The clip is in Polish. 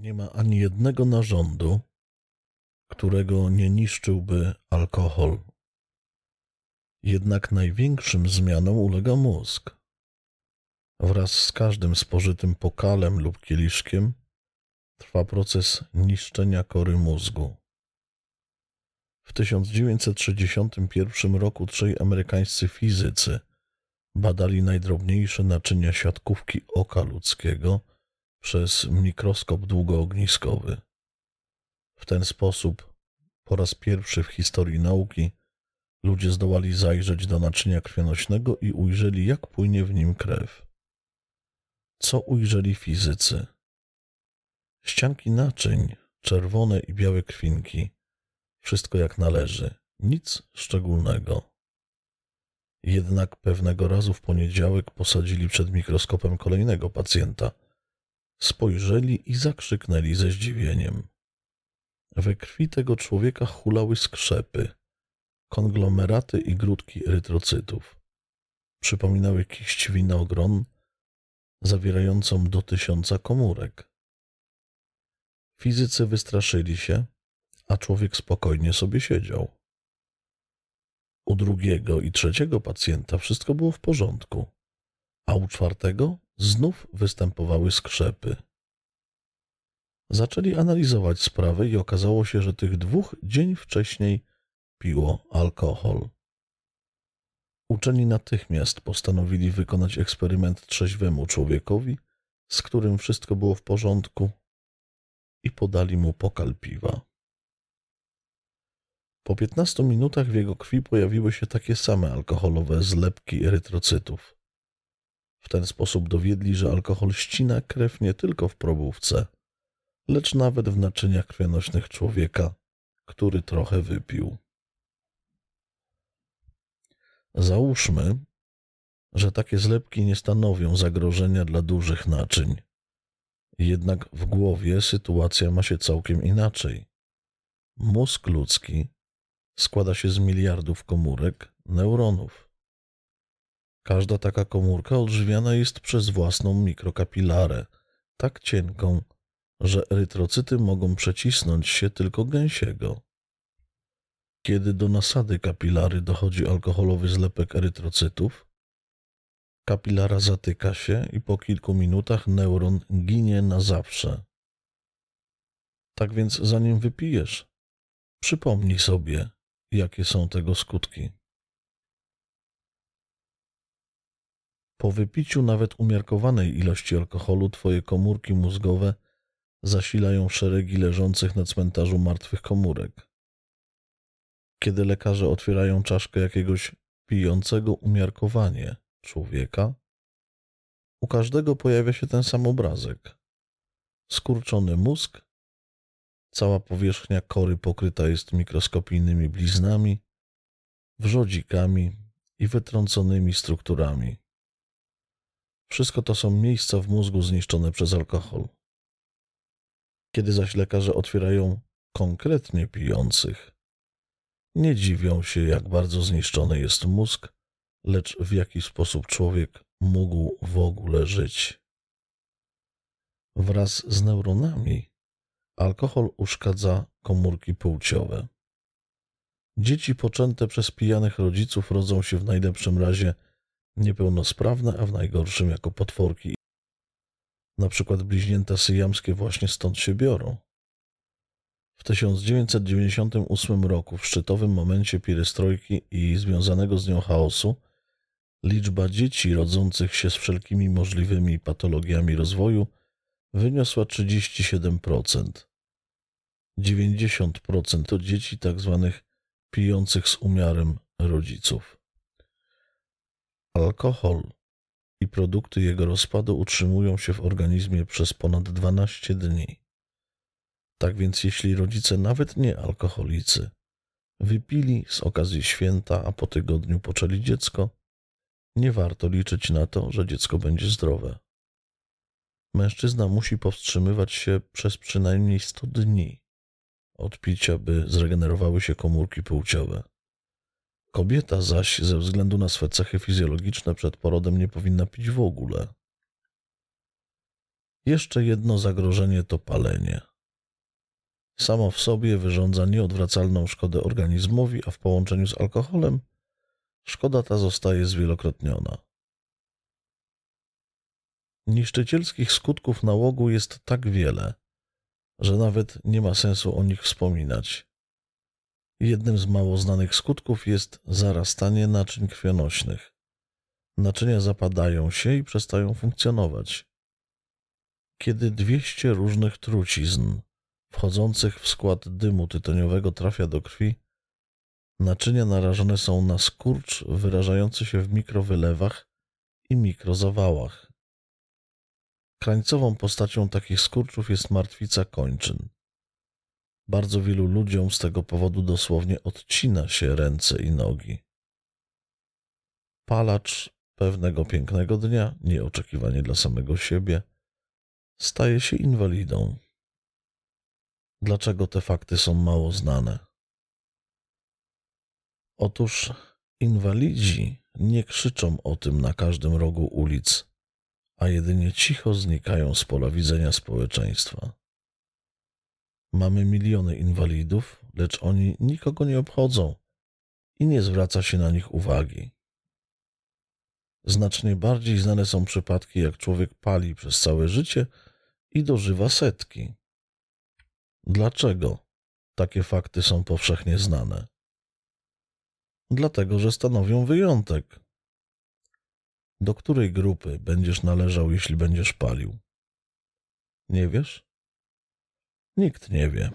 Nie ma ani jednego narządu, którego nie niszczyłby alkohol. Jednak największym zmianom ulega mózg. Wraz z każdym spożytym pokalem lub kieliszkiem trwa proces niszczenia kory mózgu. W 1961 roku trzej amerykańscy fizycy badali najdrobniejsze naczynia siatkówki oka ludzkiego przez mikroskop długoogniskowy. W ten sposób po raz pierwszy w historii nauki ludzie zdołali zajrzeć do naczynia krwionośnego i ujrzeli, jak płynie w nim krew. Co ujrzeli fizycy? Ścianki naczyń, czerwone i białe krwinki, wszystko jak należy, nic szczególnego. Jednak pewnego razu w poniedziałek posadzili przed mikroskopem kolejnego pacjenta – spojrzeli i zakrzyknęli ze zdziwieniem. We krwi tego człowieka hulały skrzepy, konglomeraty i grudki erytrocytów. Przypominały kiść winogron zawierającą do tysiąca komórek. Fizycy wystraszyli się, a człowiek spokojnie sobie siedział. U drugiego i trzeciego pacjenta wszystko było w porządku a u czwartego znów występowały skrzepy. Zaczęli analizować sprawę i okazało się, że tych dwóch dzień wcześniej piło alkohol. Uczeni natychmiast postanowili wykonać eksperyment trzeźwemu człowiekowi, z którym wszystko było w porządku, i podali mu pokal piwa. Po 15 minutach w jego krwi pojawiły się takie same alkoholowe zlepki erytrocytów. W ten sposób dowiedli, że alkohol ścina krew nie tylko w probówce, lecz nawet w naczyniach krwionośnych człowieka, który trochę wypił. Załóżmy, że takie zlepki nie stanowią zagrożenia dla dużych naczyń. Jednak w głowie sytuacja ma się całkiem inaczej. Mózg ludzki składa się z miliardów komórek, neuronów. Każda taka komórka odżywiana jest przez własną mikrokapilarę, tak cienką, że erytrocyty mogą przecisnąć się tylko gęsiego. Kiedy do nasady kapilary dochodzi alkoholowy zlepek erytrocytów, kapilara zatyka się i po kilku minutach neuron ginie na zawsze. Tak więc zanim wypijesz, przypomnij sobie, jakie są tego skutki. Po wypiciu nawet umiarkowanej ilości alkoholu twoje komórki mózgowe zasilają szeregi leżących na cmentarzu martwych komórek. Kiedy lekarze otwierają czaszkę jakiegoś pijącego umiarkowanie człowieka, u każdego pojawia się ten sam obrazek. Skurczony mózg, cała powierzchnia kory pokryta jest mikroskopijnymi bliznami, wrzodzikami i wytrąconymi strukturami. Wszystko to są miejsca w mózgu zniszczone przez alkohol. Kiedy zaś lekarze otwierają konkretnie pijących, nie dziwią się, jak bardzo zniszczony jest mózg, lecz w jaki sposób człowiek mógł w ogóle żyć. Wraz z neuronami alkohol uszkadza komórki płciowe. Dzieci poczęte przez pijanych rodziców rodzą się w najlepszym razie niepełnosprawne, a w najgorszym jako potworki. Na przykład bliźnięta syjamskie właśnie stąd się biorą. W 1998 roku, w szczytowym momencie pierestrojki i związanego z nią chaosu, liczba dzieci rodzących się z wszelkimi możliwymi patologiami rozwoju wyniosła 37%. 90% to dzieci tzw. Tak pijących z umiarem rodziców. Alkohol i produkty jego rozpadu utrzymują się w organizmie przez ponad 12 dni. Tak więc jeśli rodzice, nawet nie alkoholicy, wypili z okazji święta, a po tygodniu poczęli dziecko, nie warto liczyć na to, że dziecko będzie zdrowe. Mężczyzna musi powstrzymywać się przez przynajmniej 100 dni od picia, by zregenerowały się komórki płciowe. Kobieta zaś ze względu na swe cechy fizjologiczne przed porodem nie powinna pić w ogóle. Jeszcze jedno zagrożenie to palenie. Samo w sobie wyrządza nieodwracalną szkodę organizmowi, a w połączeniu z alkoholem szkoda ta zostaje zwielokrotniona. Niszczycielskich skutków nałogu jest tak wiele, że nawet nie ma sensu o nich wspominać. Jednym z mało znanych skutków jest zarastanie naczyń krwionośnych. Naczynia zapadają się i przestają funkcjonować. Kiedy 200 różnych trucizn wchodzących w skład dymu tytoniowego trafia do krwi, naczynia narażone są na skurcz wyrażający się w mikrowylewach i mikrozawałach. Krańcową postacią takich skurczów jest martwica kończyn. Bardzo wielu ludziom z tego powodu dosłownie odcina się ręce i nogi. Palacz pewnego pięknego dnia, nieoczekiwanie dla samego siebie, staje się inwalidą. Dlaczego te fakty są mało znane? Otóż inwalidzi nie krzyczą o tym na każdym rogu ulic, a jedynie cicho znikają z pola widzenia społeczeństwa. Mamy miliony inwalidów, lecz oni nikogo nie obchodzą i nie zwraca się na nich uwagi. Znacznie bardziej znane są przypadki, jak człowiek pali przez całe życie i dożywa setki. Dlaczego takie fakty są powszechnie znane? Dlatego, że stanowią wyjątek. Do której grupy będziesz należał, jeśli będziesz palił? Nie wiesz? Nikt nie wie.